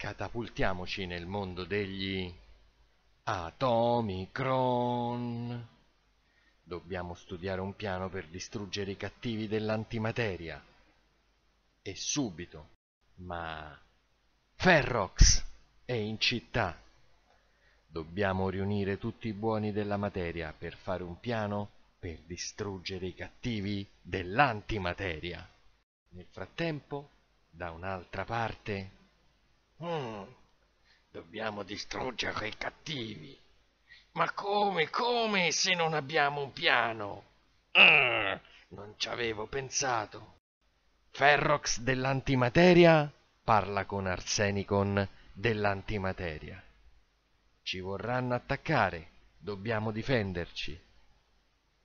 Catapultiamoci nel mondo degli Atomicron. Dobbiamo studiare un piano per distruggere i cattivi dell'antimateria. E subito. Ma... Ferrox è in città. Dobbiamo riunire tutti i buoni della materia per fare un piano per distruggere i cattivi dell'antimateria. Nel frattempo, da un'altra parte... Mm, dobbiamo distruggere i cattivi. Ma come, come se non abbiamo un piano? Mm, non ci avevo pensato. Ferrox dell'antimateria parla con Arsenicon dell'antimateria. Ci vorranno attaccare, dobbiamo difenderci.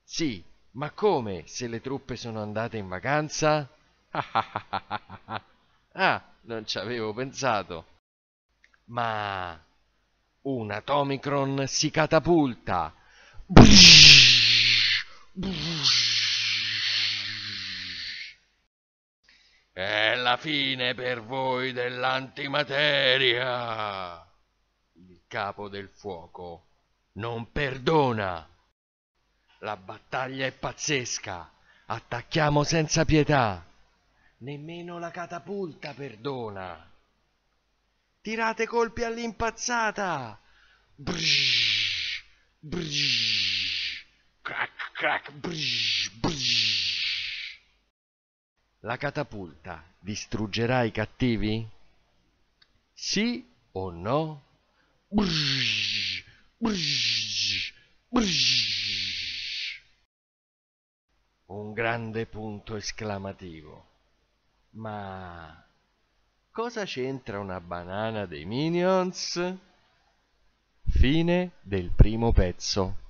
Sì, ma come se le truppe sono andate in vacanza? ah, non ci avevo pensato. Ma un Atomicron si catapulta. È la fine per voi dell'antimateria. Il capo del fuoco non perdona. La battaglia è pazzesca. Attacchiamo senza pietà. Nemmeno la catapulta perdona. Tirate colpi all'impazzata. Brrsh, brrsh, crack, crack, brrsh, brrsh. La catapulta distruggerà i cattivi? Sì o no? Brrsh, brrsh, brrsh. Un grande punto esclamativo. Ma cosa c'entra una banana dei Minions? Fine del primo pezzo.